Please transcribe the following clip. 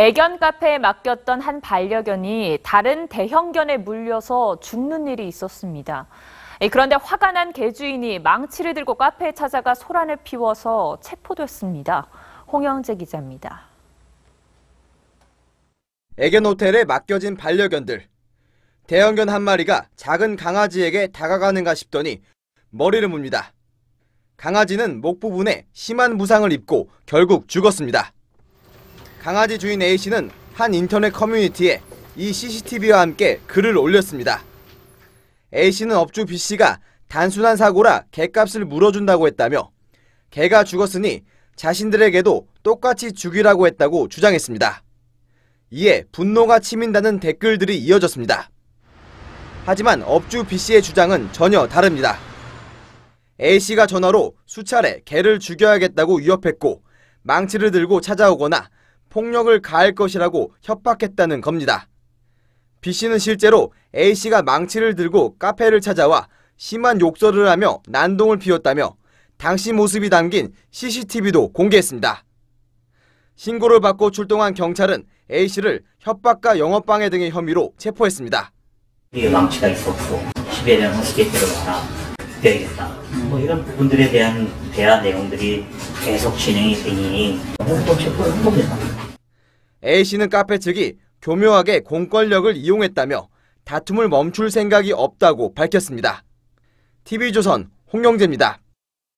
애견 카페에 맡겼던 한 반려견이 다른 대형견에 물려서 죽는 일이 있었습니다. 예, 그런데 화가 난 개주인이 망치를 들고 카페에 찾아가 소란을 피워서 체포됐습니다. 홍영재 기자입니다. 애견 호텔에 맡겨진 반려견들. 대형견 한 마리가 작은 강아지에게 다가가는가 싶더니 머리를 뭅니다. 강아지는 목 부분에 심한 부상을 입고 결국 죽었습니다. 강아지 주인 A씨는 한 인터넷 커뮤니티에 이 CCTV와 함께 글을 올렸습니다. A씨는 업주 B씨가 단순한 사고라 개값을 물어준다고 했다며 개가 죽었으니 자신들에게도 똑같이 죽이라고 했다고 주장했습니다. 이에 분노가 치민다는 댓글들이 이어졌습니다. 하지만 업주 B씨의 주장은 전혀 다릅니다. A씨가 전화로 수차례 개를 죽여야겠다고 위협했고 망치를 들고 찾아오거나 폭력을 가할 것이라고 협박했다는 겁니다. B씨는 실제로 A씨가 망치를 들고 카페를 찾아와 심한 욕설을 하며 난동을 피웠다며 당시 모습이 담긴 CCTV도 공개했습니다. 신고를 받고 출동한 경찰은 A씨를 협박과 영업방해 등의 혐의로 체포했습니다. 망치가 있었고 집에 대한 스게이트 되겠다. 뭐 이런 부분들에 대한 대화 내용들이 계속 진행이 되니 헌 체포 헌법이다. A씨는 카페 측이 교묘하게 공권력을 이용했다며 다툼을 멈출 생각이 없다고 밝혔습니다. TV조선 홍영재입니다.